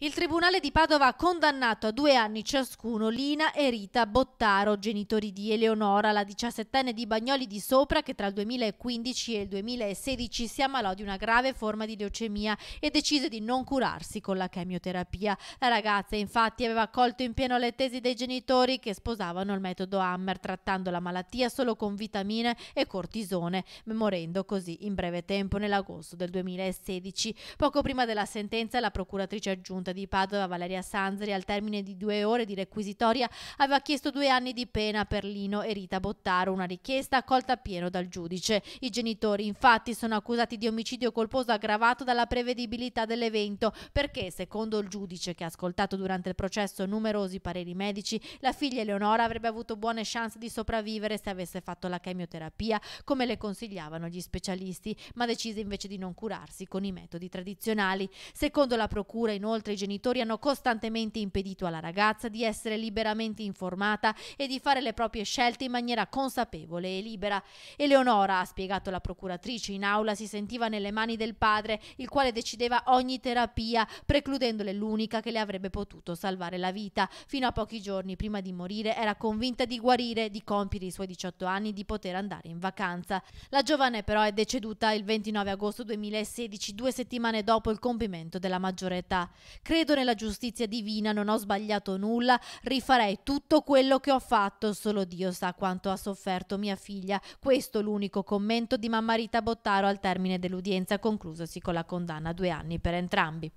Il Tribunale di Padova ha condannato a due anni ciascuno Lina e Rita Bottaro, genitori di Eleonora, la diciassettenne di Bagnoli di Sopra che tra il 2015 e il 2016 si ammalò di una grave forma di leucemia e decise di non curarsi con la chemioterapia. La ragazza infatti aveva accolto in pieno le tesi dei genitori che sposavano il metodo Hammer trattando la malattia solo con vitamine e cortisone, morendo così in breve tempo nell'agosto del 2016. Poco prima della sentenza la procuratrice aggiunta Conte di Padova Valeria Sanzari al termine di due ore di requisitoria aveva chiesto due anni di pena per Lino e Rita Bottaro, una richiesta accolta pieno dal giudice. I genitori infatti sono accusati di omicidio colposo aggravato dalla prevedibilità dell'evento perché secondo il giudice che ha ascoltato durante il processo numerosi pareri medici, la figlia Eleonora avrebbe avuto buone chance di sopravvivere se avesse fatto la chemioterapia come le consigliavano gli specialisti, ma decise invece di non curarsi con i metodi tradizionali. Secondo la procura inoltre i genitori hanno costantemente impedito alla ragazza di essere liberamente informata e di fare le proprie scelte in maniera consapevole e libera. Eleonora, ha spiegato la procuratrice in aula, si sentiva nelle mani del padre, il quale decideva ogni terapia, precludendole l'unica che le avrebbe potuto salvare la vita. Fino a pochi giorni prima di morire era convinta di guarire, di compiere i suoi 18 anni, di poter andare in vacanza. La giovane però è deceduta il 29 agosto 2016, due settimane dopo il compimento della maggiore età. Credo nella giustizia divina, non ho sbagliato nulla, rifarei tutto quello che ho fatto, solo Dio sa quanto ha sofferto mia figlia. Questo l'unico commento di mamma Rita Bottaro al termine dell'udienza conclusasi con la condanna a due anni per entrambi.